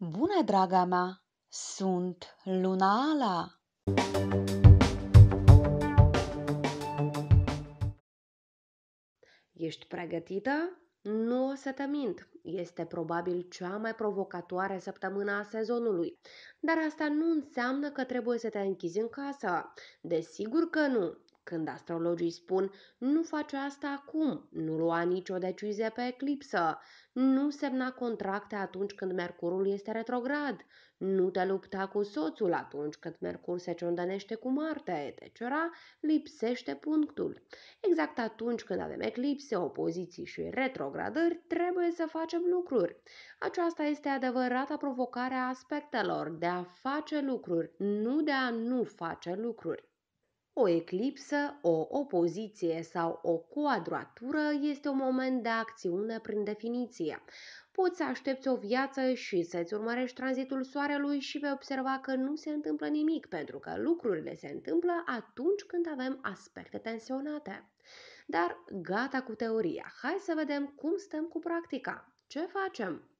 Bună, draga mea! Sunt Luna Ala! Ești pregătită? Nu o să te mint, este probabil cea mai provocatoare săptămână a sezonului, dar asta nu înseamnă că trebuie să te închizi în casă. Desigur că nu! Când astrologii spun, nu face asta acum, nu lua nicio decizie pe eclipsă, nu semna contracte atunci când Mercurul este retrograd, nu te lupta cu soțul atunci când Mercur se ciondănește cu Marte, etc., lipsește punctul. Exact atunci când avem eclipse, opoziții și retrogradări, trebuie să facem lucruri. Aceasta este adevărata provocare a aspectelor, de a face lucruri, nu de a nu face lucruri. O eclipsă, o opoziție sau o cuadratură este un moment de acțiune prin definiție. Poți să aștepți o viață și să-ți urmărești tranzitul soarelui și vei observa că nu se întâmplă nimic, pentru că lucrurile se întâmplă atunci când avem aspecte tensionate. Dar gata cu teoria, hai să vedem cum stăm cu practica. Ce facem?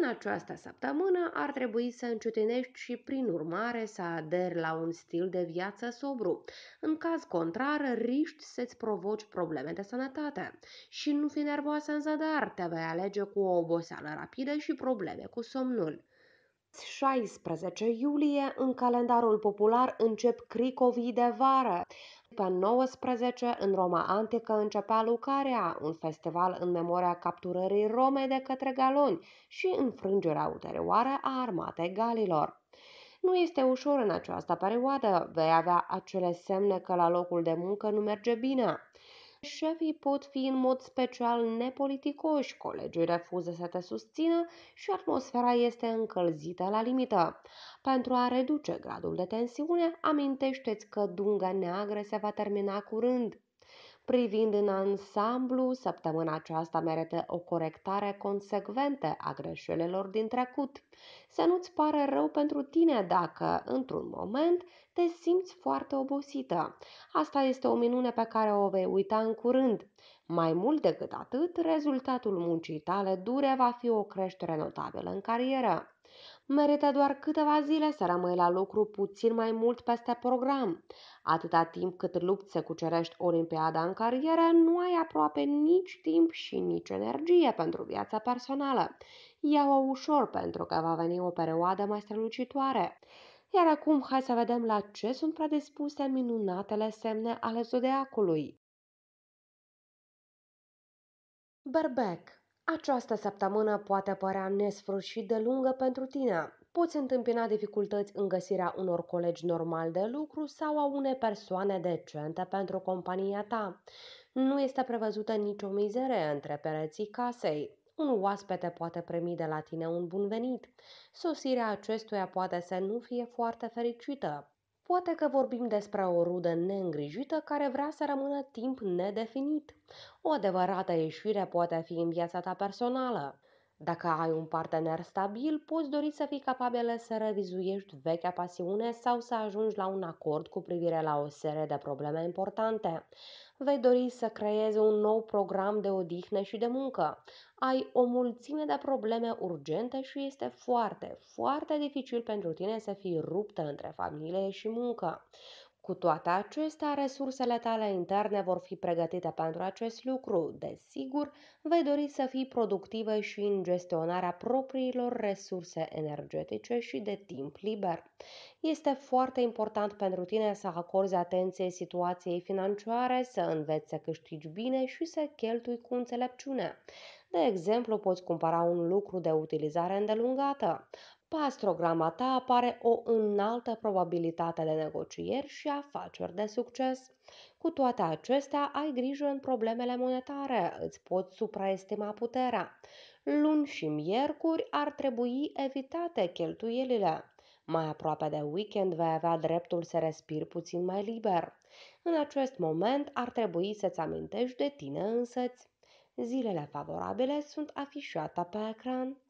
În această săptămână ar trebui să încetinești și prin urmare să aderi la un stil de viață sobru. În caz contrar, riști să-ți provoci probleme de sănătate. Și nu fi nervoasă în zadar, te vei alege cu o oboseală rapidă și probleme cu somnul. 16 iulie, în calendarul popular încep cricovii de vară. Pe 19, în Roma Antică începea Lucarea, un festival în memoria capturării Romei de către galoni și înfrângerea ulterioară a armatei galilor. Nu este ușor în această perioadă, vei avea acele semne că la locul de muncă nu merge bine, șefii pot fi în mod special nepoliticoși, colegii refuză să te susțină și atmosfera este încălzită la limită. Pentru a reduce gradul de tensiune, amintește-ți că dunga neagră se va termina curând. Privind în ansamblu, săptămâna aceasta merită o corectare consecventă a greșelilor din trecut. Să nu-ți pare rău pentru tine dacă, într-un moment, te simți foarte obosită. Asta este o minune pe care o vei uita în curând. Mai mult decât atât, rezultatul muncii tale dure va fi o creștere notabilă în carieră merită doar câteva zile să rămâi la lucru puțin mai mult peste program. Atâta timp cât lupți să cucerești Olimpiada în carieră, nu ai aproape nici timp și nici energie pentru viața personală. Ia-o ușor pentru că va veni o perioadă mai strălucitoare. Iar acum hai să vedem la ce sunt predispuse minunatele semne ale zodiacului. Berbec această săptămână poate părea nesfârșit de lungă pentru tine. Poți întâmpina dificultăți în găsirea unor colegi normal de lucru sau a unei persoane decente pentru compania ta. Nu este prevăzută nicio mizere între pereții casei. Un oaspete poate primi de la tine un bun venit. Sosirea acestuia poate să nu fie foarte fericită. Poate că vorbim despre o rudă neîngrijită care vrea să rămână timp nedefinit. O adevărată ieșire poate fi în viața ta personală. Dacă ai un partener stabil, poți dori să fii capabilă să revizuiești vechea pasiune sau să ajungi la un acord cu privire la o serie de probleme importante vei dori să creezi un nou program de odihnă și de muncă. Ai o mulțime de probleme urgente și este foarte, foarte dificil pentru tine să fii ruptă între familie și muncă. Cu toate acestea, resursele tale interne vor fi pregătite pentru acest lucru. Desigur, vei dori să fii productivă și în gestionarea propriilor resurse energetice și de timp liber. Este foarte important pentru tine să acorzi atenție situației financiare, să înveți să câștigi bine și să cheltui cu înțelepciune. De exemplu, poți cumpăra un lucru de utilizare îndelungată. Pe astrograma ta apare o înaltă probabilitate de negocieri și afaceri de succes. Cu toate acestea, ai grijă în problemele monetare, îți poți supraestima puterea. Luni și miercuri ar trebui evitate cheltuielile. Mai aproape de weekend vei avea dreptul să respiri puțin mai liber. În acest moment ar trebui să-ți amintești de tine însăți. Zilele favorabile sunt afișate pe ecran.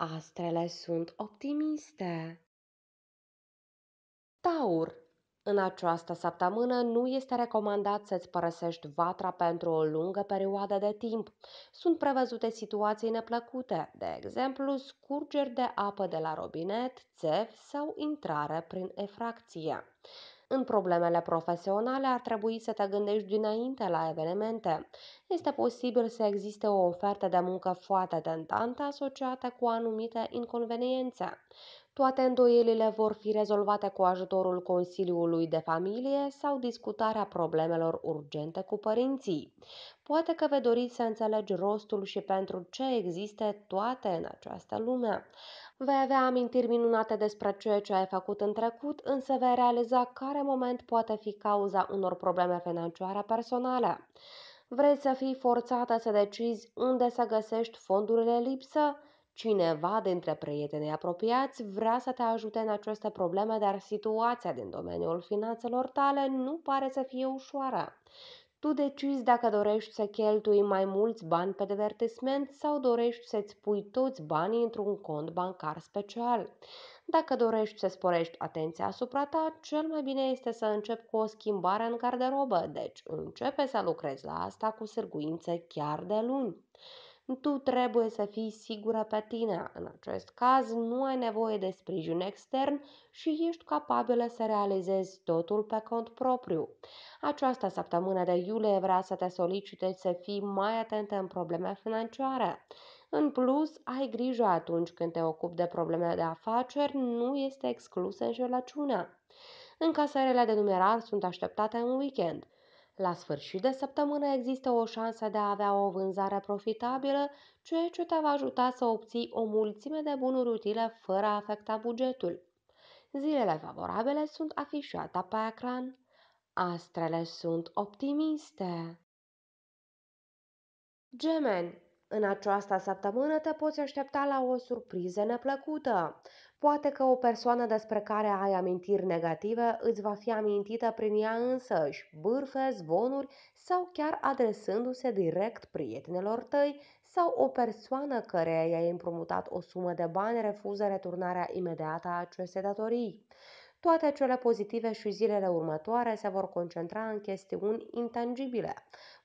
Astrele sunt optimiste. Taur în această săptămână nu este recomandat să-ți părăsești vatra pentru o lungă perioadă de timp. Sunt prevăzute situații neplăcute, de exemplu scurgeri de apă de la robinet, țevi sau intrare prin efracție. În problemele profesionale ar trebui să te gândești dinainte la evenimente. Este posibil să existe o ofertă de muncă foarte tentantă asociată cu anumite inconveniențe. Toate îndoielile vor fi rezolvate cu ajutorul Consiliului de Familie sau discutarea problemelor urgente cu părinții. Poate că vei dori să înțelegi rostul și pentru ce există toate în această lume. Vei avea amintiri minunate despre ceea ce ai făcut în trecut, însă vei realiza care moment poate fi cauza unor probleme financiare personale. Vrei să fii forțată să decizi unde să găsești fondurile lipsă? Cineva dintre prietenii apropiați vrea să te ajute în aceste probleme, dar situația din domeniul finanțelor tale nu pare să fie ușoară. Tu decizi dacă dorești să cheltui mai mulți bani pe divertisment sau dorești să-ți pui toți banii într-un cont bancar special. Dacă dorești să sporești atenția asupra ta, cel mai bine este să începi cu o schimbare în garderobă, deci începe să lucrezi la asta cu sârguințe chiar de luni. Tu trebuie să fii sigură pe tine. În acest caz, nu ai nevoie de sprijin extern și ești capabilă să realizezi totul pe cont propriu. Această săptămână de iulie vrea să te solicite să fii mai atentă în probleme financiare. În plus, ai grijă atunci când te ocupi de probleme de afaceri, nu este exclusă înșelăciunea. Încasările de numerar sunt așteptate în weekend – la sfârșit de săptămână există o șansă de a avea o vânzare profitabilă, ceea ce te va ajuta să obții o mulțime de bunuri utile fără a afecta bugetul. Zilele favorabile sunt afișate pe ecran. Astrele sunt optimiste. Gemeni în această săptămână te poți aștepta la o surpriză neplăcută. Poate că o persoană despre care ai amintiri negative îți va fi amintită prin ea însăși, bârfe, zvonuri sau chiar adresându-se direct prietenilor tăi sau o persoană care i-ai împrumutat o sumă de bani refuză returnarea imediată a acestei datorii. Toate cele pozitive și zilele următoare se vor concentra în chestiuni intangibile,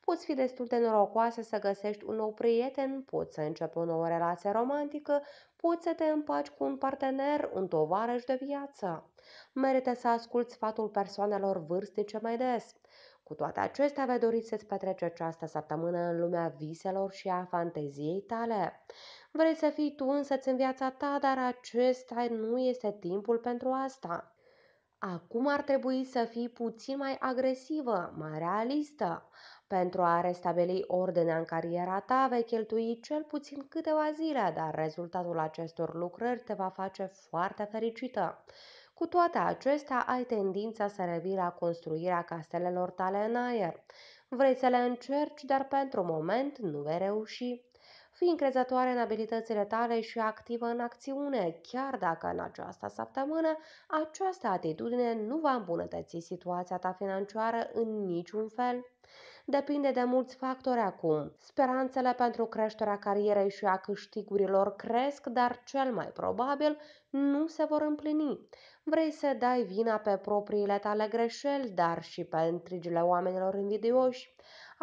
poți fi destul de norocoasă să găsești un nou prieten, poți să începi o nouă relație romantică, poți să te împaci cu un partener, un tovarăș de viață. Merită să asculți sfatul persoanelor vârstnice mai des. Cu toate acestea, vei dori să-ți petreci această săptămână în lumea viselor și a fanteziei tale. Vrei să fii tu însăți în viața ta, dar acesta nu este timpul pentru asta. Acum ar trebui să fii puțin mai agresivă, mai realistă. Pentru a restabili ordinea în cariera ta vei cheltui cel puțin câteva zile, dar rezultatul acestor lucrări te va face foarte fericită. Cu toate acestea, ai tendința să revii la construirea castelelor tale în aer. Vrei să le încerci, dar pentru moment nu vei reuși. Fii încrezătoare în abilitățile tale și activă în acțiune, chiar dacă în această săptămână această atitudine nu va îmbunătăți situația ta financiară în niciun fel. Depinde de mulți factori acum. Speranțele pentru creșterea carierei și a câștigurilor cresc, dar cel mai probabil nu se vor împlini. Vrei să dai vina pe propriile tale greșeli, dar și pe intrigile oamenilor invidioși.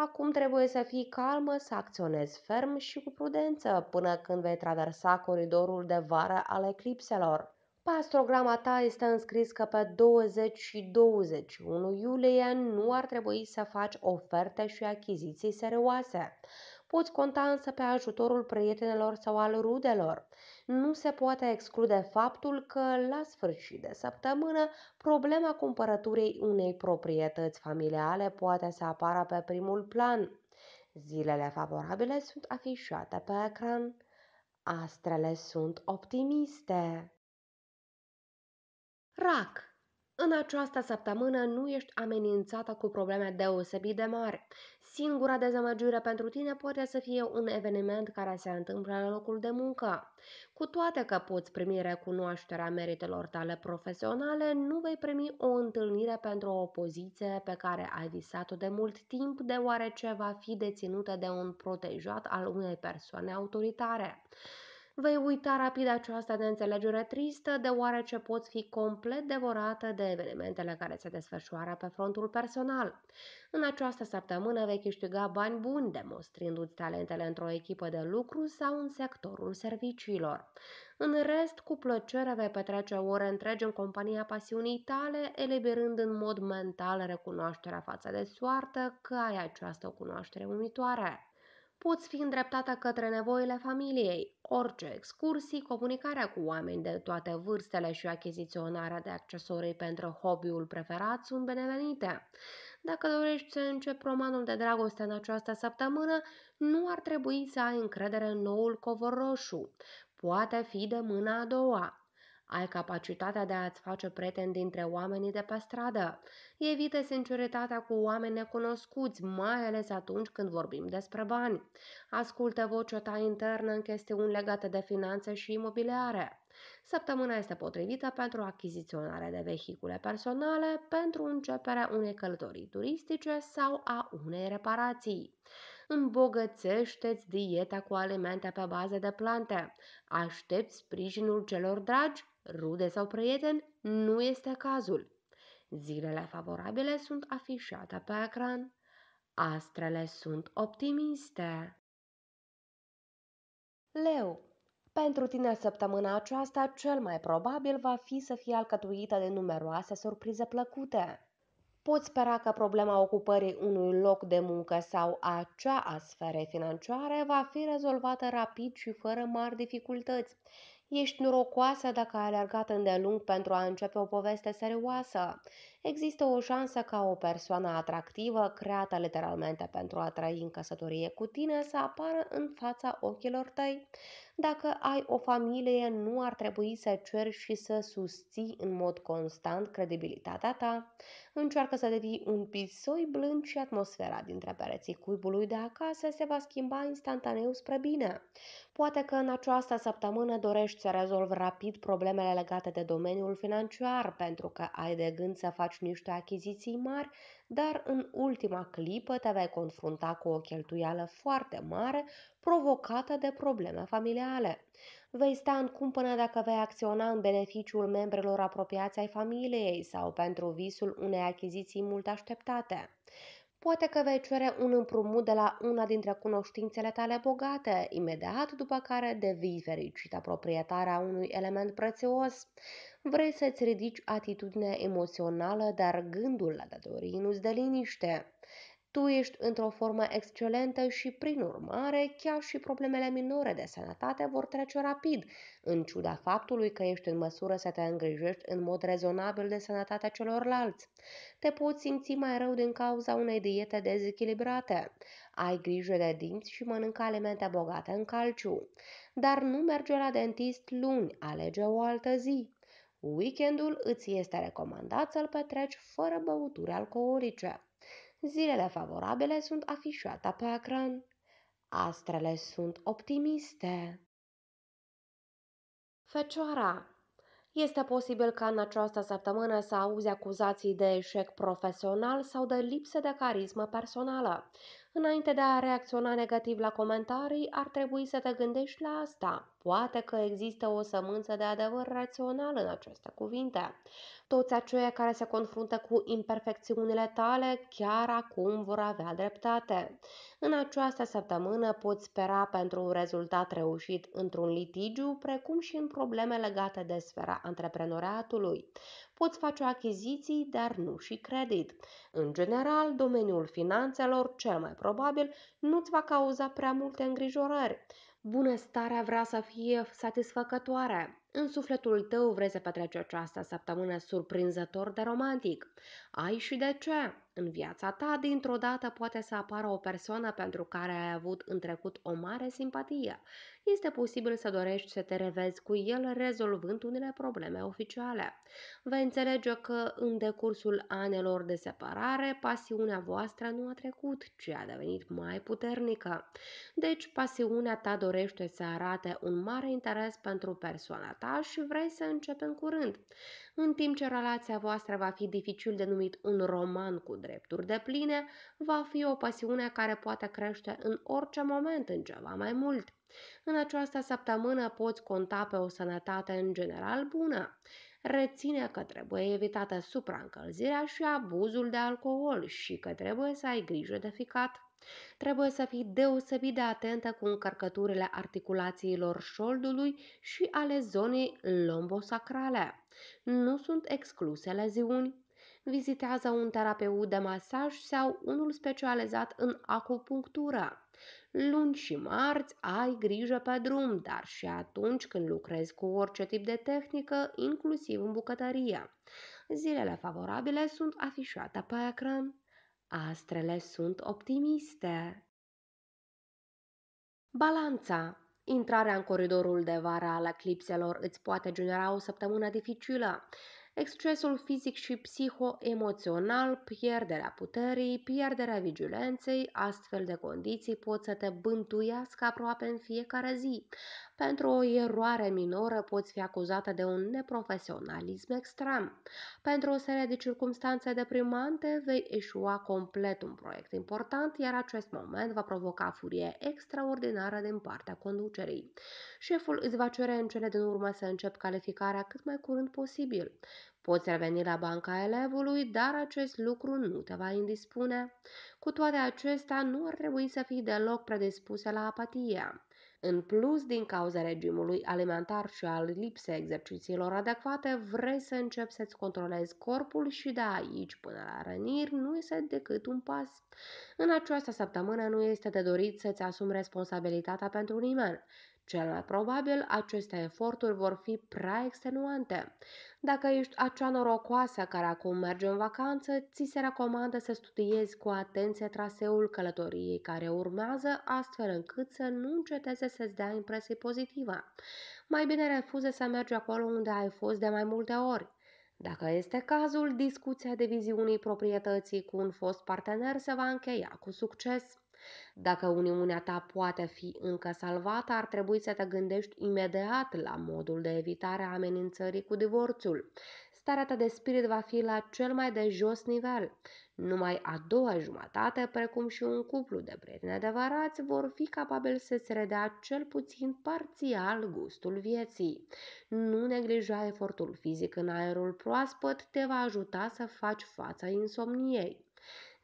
Acum trebuie să fii calmă, să acționezi ferm și cu prudență până când vei traversa coridorul de vară al eclipselor. Pastrograma ta este înscris că pe 20 și 21 iulie nu ar trebui să faci oferte și achiziții serioase. Poți conta însă pe ajutorul prietenelor sau al rudelor nu se poate exclude faptul că, la sfârșit de săptămână, problema cumpărăturii unei proprietăți familiale poate să apară pe primul plan. Zilele favorabile sunt afișate pe ecran. Astrele sunt optimiste. RAC în această săptămână nu ești amenințată cu probleme deosebit de mari. Singura dezamăgire pentru tine poate să fie un eveniment care se întâmplă la locul de muncă. Cu toate că poți primi recunoașterea meritelor tale profesionale, nu vei primi o întâlnire pentru o poziție pe care ai visat-o de mult timp, deoarece va fi deținută de un protejat al unei persoane autoritare. Vei uita rapid această neînțelegere tristă, deoarece poți fi complet devorată de evenimentele care se desfășoară pe frontul personal. În această săptămână vei câștiga bani buni, demonstrându-ți talentele într-o echipă de lucru sau în sectorul serviciilor. În rest, cu plăcere vei petrece ore întregi în compania pasiunii tale, eliberând în mod mental recunoașterea față de soartă că ai această cunoaștere umitoare poți fi îndreptată către nevoile familiei, orice excursii, comunicarea cu oameni de toate vârstele și achiziționarea de accesorii pentru hobby-ul preferat sunt benevenite. Dacă dorești să începi romanul de dragoste în această săptămână, nu ar trebui să ai încredere în noul covor roșu. Poate fi de mâna a doua. Ai capacitatea de a-ți face prieteni dintre oamenii de pe stradă. Evite sinceritatea cu oameni necunoscuți, mai ales atunci când vorbim despre bani. Ascultă vocea ta internă în chestiuni legate de finanțe și imobiliare. Săptămâna este potrivită pentru achiziționarea de vehicule personale, pentru începerea unei călătorii turistice sau a unei reparații. Îmbogățește-ți dieta cu alimente pe bază de plante. Aștepți sprijinul celor dragi rude sau prieten nu este cazul. Zilele favorabile sunt afișate pe ecran. Astrele sunt optimiste. Leu, pentru tine săptămâna aceasta cel mai probabil va fi să fie alcătuită de numeroase surprize plăcute. Poți spera că problema ocupării unui loc de muncă sau a cea a sferei financiare va fi rezolvată rapid și fără mari dificultăți. Ești norocoasă dacă ai alergat îndelung pentru a începe o poveste serioasă. Există o șansă ca o persoană atractivă, creată literalmente pentru a trăi în căsătorie cu tine, să apară în fața ochilor tăi. Dacă ai o familie, nu ar trebui să ceri și să susții în mod constant credibilitatea ta. Încearcă să devii un pisoi blând și atmosfera dintre pereții cuibului de acasă se va schimba instantaneu spre bine. Poate că în această săptămână dorești să rezolvi rapid problemele legate de domeniul financiar, pentru că ai de gând să faci niște achiziții mari dar în ultima clipă te vei confrunta cu o cheltuială foarte mare provocată de probleme familiale. Vei sta în cumpănă dacă vei acționa în beneficiul membrelor apropiați ai familiei sau pentru visul unei achiziții mult așteptate. Poate că vei cere un împrumut de la una dintre cunoștințele tale bogate, imediat după care devii fericită proprietarea unui element prețios. Vrei să-ți ridici atitudinea emoțională, dar gândul la datorii nu-ți dă liniște. Tu ești într-o formă excelentă și, prin urmare, chiar și problemele minore de sănătate vor trece rapid, în ciuda faptului că ești în măsură să te îngrijești în mod rezonabil de sănătatea celorlalți. Te poți simți mai rău din cauza unei diete dezechilibrate. Ai grijă de dinți și mănâncă alimente bogate în calciu. Dar nu merge la dentist luni, alege o altă zi. Weekendul îți este recomandat să-l petreci fără băuturi alcoolice. Zilele favorabile sunt afișate pe ecran. Astrele sunt optimiste. Fecioara este posibil ca în această săptămână să auzi acuzații de eșec profesional sau de lipsă de carismă personală. Înainte de a reacționa negativ la comentarii, ar trebui să te gândești la asta. Poate că există o sămânță de adevăr rațional în aceste cuvinte. Toți aceia care se confruntă cu imperfecțiunile tale chiar acum vor avea dreptate. În această săptămână poți spera pentru un rezultat reușit într-un litigiu, precum și în probleme legate de sfera antreprenoriatului. Poți face achiziții, dar nu și credit. În general, domeniul finanțelor cel mai probabil nu-ți va cauza prea multe îngrijorări. Bunăstarea vrea să fie satisfăcătoare. În sufletul tău vrei să petreci această săptămână surprinzător de romantic. Ai și de ce. În viața ta, dintr-o dată, poate să apară o persoană pentru care ai avut în trecut o mare simpatie. Este posibil să dorești să te revezi cu el rezolvând unele probleme oficiale. Vei înțelege că, în decursul anelor de separare, pasiunea voastră nu a trecut, ci a devenit mai puternică. Deci, pasiunea ta dorește dorește să arate un mare interes pentru persoana ta și vrei să începi în curând. În timp ce relația voastră va fi dificil de numit un roman cu drepturi de pline, va fi o pasiune care poate crește în orice moment în ceva mai mult. În această săptămână poți conta pe o sănătate în general bună. Reține că trebuie evitată supraîncălzirea și abuzul de alcool și că trebuie să ai grijă de ficat. Trebuie să fii deosebit de atentă cu încărcăturile articulațiilor șoldului și ale zonei lombosacrale. Nu sunt excluse leziuni. Vizitează un terapeut de masaj sau unul specializat în acupunctură. Luni și marți ai grijă pe drum, dar și atunci când lucrezi cu orice tip de tehnică, inclusiv în bucătărie. Zilele favorabile sunt afișate pe ecran. Astrele sunt optimiste. Balanța Intrarea în coridorul de vară al eclipselor îți poate genera o săptămână dificilă excesul fizic și psihoemoțional, pierderea puterii, pierderea vigilenței, astfel de condiții pot să te bântuiască aproape în fiecare zi. Pentru o eroare minoră poți fi acuzată de un neprofesionalism extrem. Pentru o serie de circumstanțe deprimante vei eșua complet un proiect important, iar acest moment va provoca furie extraordinară din partea conducerii. Șeful îți va cere în cele din urmă să începi calificarea cât mai curând posibil. Poți reveni la banca elevului, dar acest lucru nu te va indispune. Cu toate acestea, nu ar trebui să fii deloc predispusă la apatie. În plus, din cauza regimului alimentar și al lipsei exercițiilor adecvate, vrei să începi să-ți controlezi corpul și de aici până la răniri nu este decât un pas. În această săptămână nu este de dorit să-ți asumi responsabilitatea pentru nimeni. Cel mai probabil, aceste eforturi vor fi prea extenuante. Dacă ești acea norocoasă care acum merge în vacanță, ți se recomandă să studiezi cu atenție traseul călătoriei care urmează, astfel încât să nu înceteze să-ți dea impresii pozitive. Mai bine refuză să mergi acolo unde ai fost de mai multe ori. Dacă este cazul, discuția de viziunii proprietății cu un fost partener se va încheia cu succes. Dacă uniunea ta poate fi încă salvată, ar trebui să te gândești imediat la modul de evitare a amenințării cu divorțul. Starea ta de spirit va fi la cel mai de jos nivel. Numai a doua jumătate, precum și un cuplu de prieteni adevărați, vor fi capabili să-ți redea cel puțin parțial gustul vieții. Nu neglija efortul fizic în aerul proaspăt, te va ajuta să faci fața insomniei.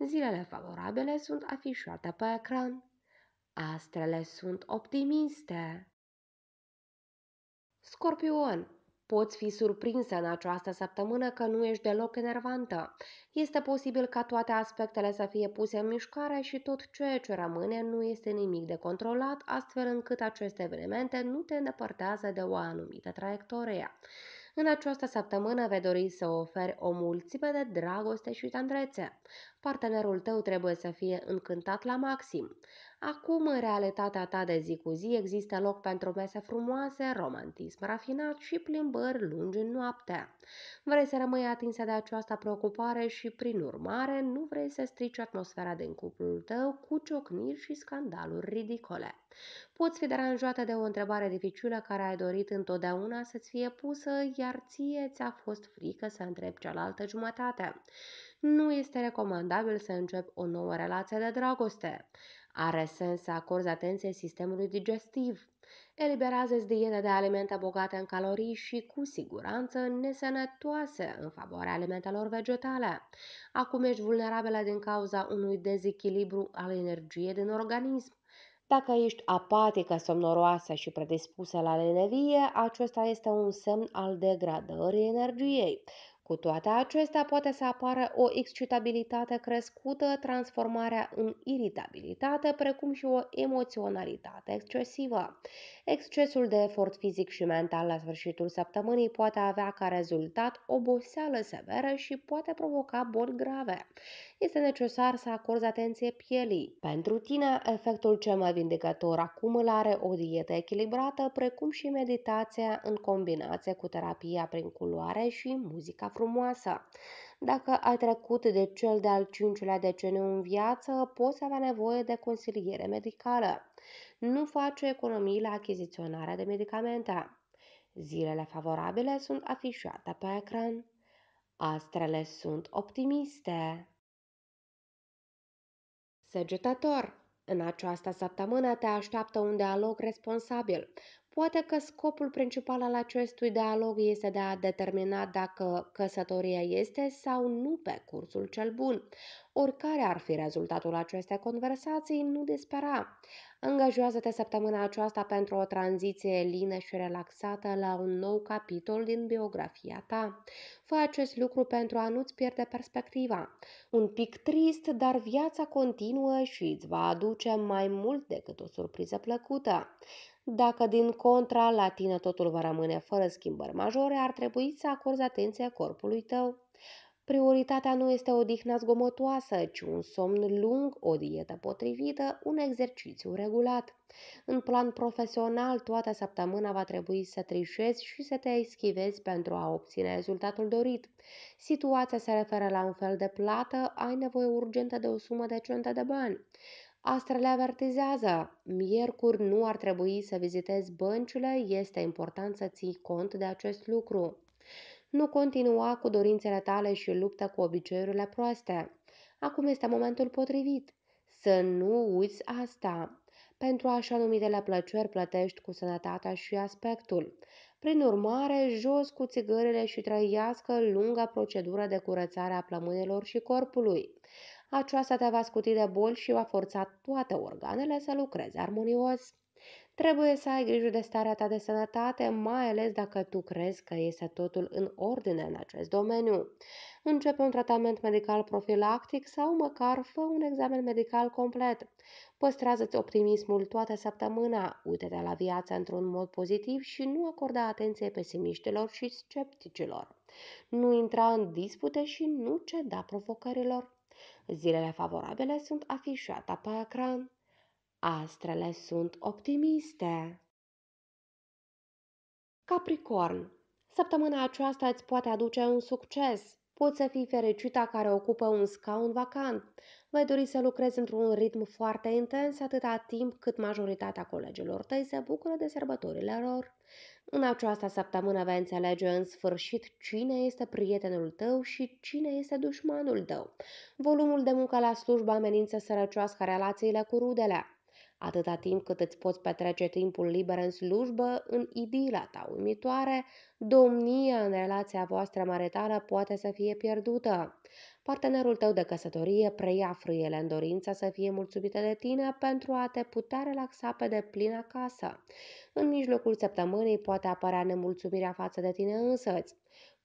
Zilele favorabile sunt afișate pe ecran. Astrele sunt optimiste. Scorpion, Poți fi surprinsă în această săptămână că nu ești deloc enervantă. Este posibil ca toate aspectele să fie puse în mișcare și tot ceea ce rămâne nu este nimic de controlat, astfel încât aceste evenimente nu te îndepărtează de o anumită traiectorie. În această săptămână vei dori să oferi o mulțime de dragoste și tandrețe. Partenerul tău trebuie să fie încântat la maxim. Acum, în realitatea ta de zi cu zi, există loc pentru mese frumoase, romantism rafinat și plimbări lungi în noaptea. Vrei să rămâi atinsă de această preocupare și, prin urmare, nu vrei să strici atmosfera din cuplul tău cu ciocniri și scandaluri ridicole. Poți fi deranjată de o întrebare dificilă care ai dorit întotdeauna să-ți fie pusă, iar ție ți-a fost frică să întrebi cealaltă jumătate. Nu este recomandabil să începi o nouă relație de dragoste. Are sens să acorzi atenție sistemului digestiv. Eliberează-ți diete de alimente bogate în calorii și cu siguranță nesănătoase în favoarea alimentelor vegetale. Acum ești vulnerabilă din cauza unui dezechilibru al energiei din organism. Dacă ești apatică, somnoroasă și predispusă la lenevie, acesta este un semn al degradării energiei. Cu toate acestea poate să apară o excitabilitate crescută, transformarea în iritabilitate, precum și o emoționalitate excesivă. Excesul de efort fizic și mental la sfârșitul săptămânii poate avea ca rezultat oboseală severă și poate provoca boli grave. Este necesar să acorzi atenție pielii. Pentru tine, efectul cel mai vindicător acum îl are o dietă echilibrată, precum și meditația în combinație cu terapia prin culoare și muzica frumoasă. Dacă ai trecut de cel de-al cincilea deceniu în viață, poți avea nevoie de consiliere medicală nu face economii la achiziționarea de medicamente. Zilele favorabile sunt afișate pe ecran. Astrele sunt optimiste. Săgetător, în această săptămână te așteaptă un dialog responsabil Poate că scopul principal al acestui dialog este de a determina dacă căsătoria este sau nu pe cursul cel bun. Oricare ar fi rezultatul acestei conversații, nu dispera. Angajează-te săptămâna aceasta pentru o tranziție lină și relaxată la un nou capitol din biografia ta. Fă acest lucru pentru a nu-ți pierde perspectiva. Un pic trist, dar viața continuă și îți va aduce mai mult decât o surpriză plăcută. Dacă din contra la tine totul va rămâne fără schimbări majore, ar trebui să acorzi atenție corpului tău. Prioritatea nu este o dihnă zgomotoasă, ci un somn lung, o dietă potrivită, un exercițiu regulat. În plan profesional, toată săptămâna va trebui să trișezi și să te eschivezi pentru a obține rezultatul dorit. Situația se referă la un fel de plată, ai nevoie urgentă de o sumă decentă de bani. Astra le avertizează, miercuri nu ar trebui să vizitezi băncile, este important să ții cont de acest lucru. Nu continua cu dorințele tale și luptă cu obiceiurile proaste. Acum este momentul potrivit. Să nu uiți asta. Pentru așa numitele plăceri plătești cu sănătatea și aspectul. Prin urmare, jos cu țigările și trăiască lunga procedură de curățare a plămânilor și corpului. Aceasta te va scuti de boli și va forța toate organele să lucreze armonios. Trebuie să ai grijă de starea ta de sănătate, mai ales dacă tu crezi că este totul în ordine în acest domeniu. Începe un tratament medical profilactic sau măcar fă un examen medical complet. Păstrează-ți optimismul toată săptămâna, uite-te la viață într-un mod pozitiv și nu acorda atenție pesimiștilor și scepticilor. Nu intra în dispute și nu ceda provocărilor. Zilele favorabile sunt afișate pe ecran. Astrele sunt optimiste. Capricorn Săptămâna aceasta îți poate aduce un succes. Poți să fii fericită care ocupă un scaun vacant. Vei dori să lucrezi într-un ritm foarte intens atâta timp cât majoritatea colegilor tăi se bucură de sărbătorile lor. În această săptămână vei înțelege în sfârșit cine este prietenul tău și cine este dușmanul tău. Volumul de muncă la slujba amenință să relațiile cu rudele atâta timp cât îți poți petrece timpul liber în slujbă, în idila ta uimitoare, domnia în relația voastră maritală poate să fie pierdută. Partenerul tău de căsătorie preia frâiele în dorința să fie mulțumită de tine pentru a te putea relaxa pe deplin acasă. În mijlocul săptămânii poate apărea nemulțumirea față de tine însăți.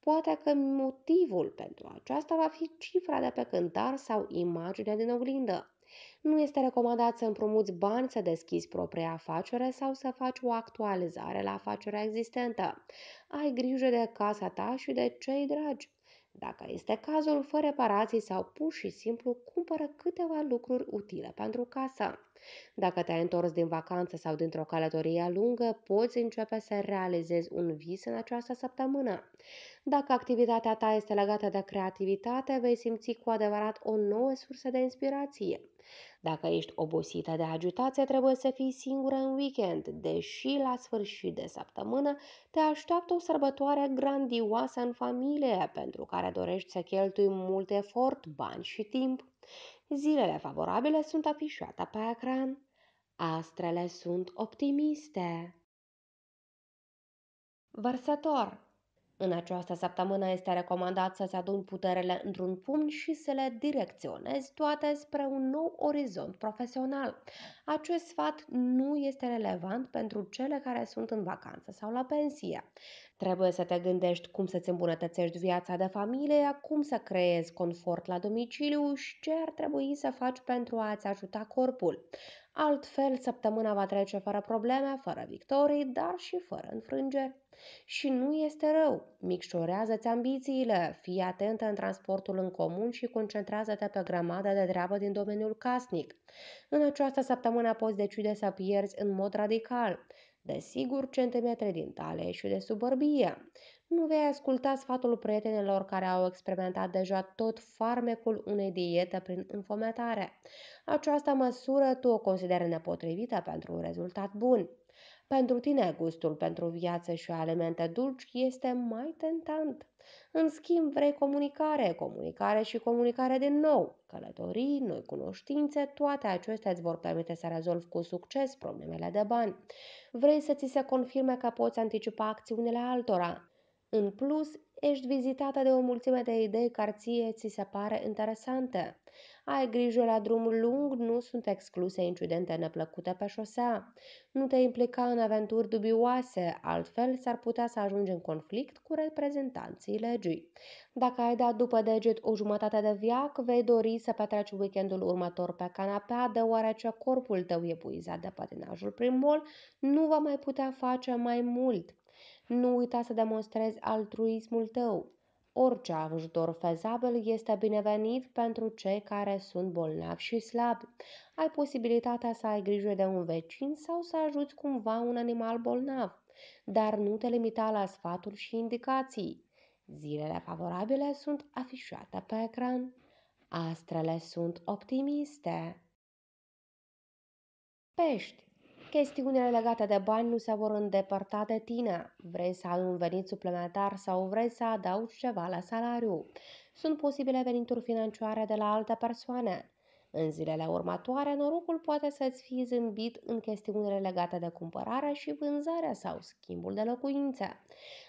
Poate că motivul pentru aceasta va fi cifra de pe cântar sau imaginea din oglindă. Nu este recomandat să împrumuți bani să deschizi propria afacere sau să faci o actualizare la afacerea existentă. Ai grijă de casa ta și de cei dragi. Dacă este cazul, fă reparații sau pur și simplu cumpără câteva lucruri utile pentru casă. Dacă te-ai întors din vacanță sau dintr-o călătorie lungă, poți începe să realizezi un vis în această săptămână. Dacă activitatea ta este legată de creativitate, vei simți cu adevărat o nouă sursă de inspirație. Dacă ești obosită de agitație, trebuie să fii singură în weekend, deși la sfârșit de săptămână te așteaptă o sărbătoare grandioasă în familie, pentru care dorești să cheltui mult efort, bani și timp. Zilele favorabile sunt afișate pe ecran. Astrele sunt optimiste. Vărsător în această săptămână este recomandat să-ți adun puterele într-un pumn și să le direcționezi toate spre un nou orizont profesional. Acest sfat nu este relevant pentru cele care sunt în vacanță sau la pensie. Trebuie să te gândești cum să-ți îmbunătățești viața de familie, cum să creezi confort la domiciliu și ce ar trebui să faci pentru a-ți ajuta corpul. Altfel, săptămâna va trece fără probleme, fără victorii, dar și fără înfrângeri. Și nu este rău. Micșorează-ți ambițiile, fii atentă în transportul în comun și concentrează-te pe grămadă de treabă din domeniul casnic. În această săptămână poți decide să pierzi în mod radical desigur centimetre din tale și de subărbie nu vei asculta sfatul prietenilor care au experimentat deja tot farmecul unei diete prin înfometare. Această măsură tu o consideri nepotrivită pentru un rezultat bun. Pentru tine, gustul pentru viață și alimente dulci este mai tentant. În schimb, vrei comunicare, comunicare și comunicare din nou. Călătorii, noi cunoștințe, toate acestea îți vor permite să rezolvi cu succes problemele de bani. Vrei să ți se confirme că poți anticipa acțiunile altora. În plus, ești vizitată de o mulțime de idei care ție ți se pare interesante. Ai grijă la drumul lung, nu sunt excluse incidente neplăcute pe șosea. Nu te implica în aventuri dubioase, altfel s-ar putea să ajungi în conflict cu reprezentanții legii. Dacă ai dat după deget o jumătate de viac, vei dori să petreci weekendul următor pe canapea, deoarece corpul tău e puizat de patinajul prin mol nu va mai putea face mai mult. Nu uita să demonstrezi altruismul tău. Orice ajutor fezabil este binevenit pentru cei care sunt bolnavi și slabi. Ai posibilitatea să ai grijă de un vecin sau să ajuți cumva un animal bolnav, dar nu te limita la sfaturi și indicații. Zilele favorabile sunt afișate pe ecran. Astrele sunt optimiste. Pești Chestiunile legate de bani nu se vor îndepărta de tine. Vrei să ai un venit suplimentar sau vrei să adaugi ceva la salariu. Sunt posibile venituri financiare de la alte persoane. În zilele următoare, norocul poate să-ți fie zâmbit în chestiunile legate de cumpărare și vânzare sau schimbul de locuințe.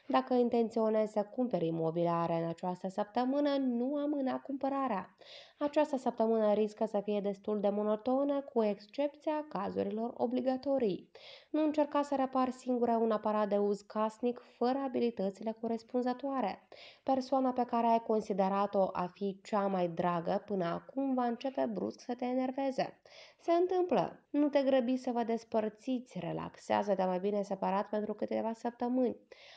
Dacă intenționezi să cumperi imobiliare în această săptămână, nu amâna cumpărarea. Această săptămână riscă să fie destul de monotonă, cu excepția cazurilor obligatorii. Nu încerca să repar singură un aparat de uz casnic fără abilitățile corespunzătoare. Persoana pe care ai considerat-o a fi cea mai dragă până acum va începe brusc să te enerveze. Se întâmplă. Nu te grăbi să vă despărțiți, relaxează-te mai bine separat pentru câteva săptămâni.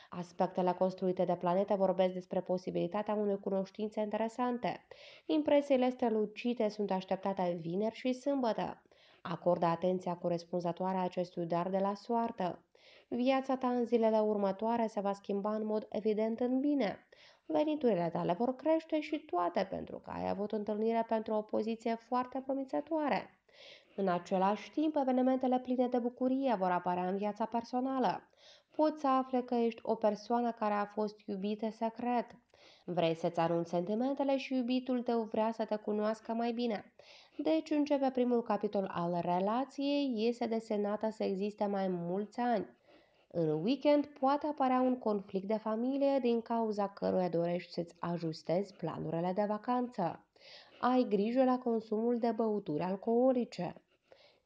Aspectele construite de planetă vorbesc despre posibilitatea unei cunoștințe interesante. Impresiile strălucite sunt așteptate vineri și sâmbătă. Acordă atenția corespunzătoare acestui dar de la soartă. Viața ta în zilele următoare se va schimba în mod evident în bine. Veniturile tale vor crește și toate pentru că ai avut întâlnire pentru o poziție foarte promițătoare. În același timp, evenimentele pline de bucurie vor apărea în viața personală. Poți să afle că ești o persoană care a fost iubită secret. Vrei să-ți arunci sentimentele și iubitul tău vrea să te cunoască mai bine. Deci începe primul capitol al relației, este desenată să existe mai mulți ani. În weekend poate apărea un conflict de familie din cauza căruia dorești să-ți ajustezi planurile de vacanță. Ai grijă la consumul de băuturi alcoolice.